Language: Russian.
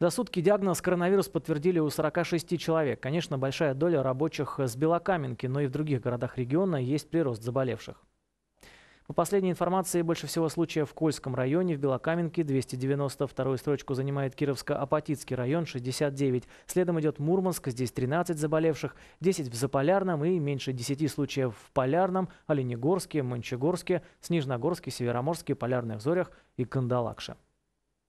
За сутки диагноз коронавирус подтвердили у 46 человек. Конечно, большая доля рабочих с Белокаменки, но и в других городах региона есть прирост заболевших. По последней информации, больше всего случаев в Кольском районе, в Белокаменке 292 строчку занимает Кировско-Апатитский район 69. Следом идет Мурманск, здесь 13 заболевших, 10 в Заполярном и меньше 10 случаев в Полярном, Оленегорске, Мончегорске, Снежногорске, Североморске, Полярных Зорях и Кандалакше.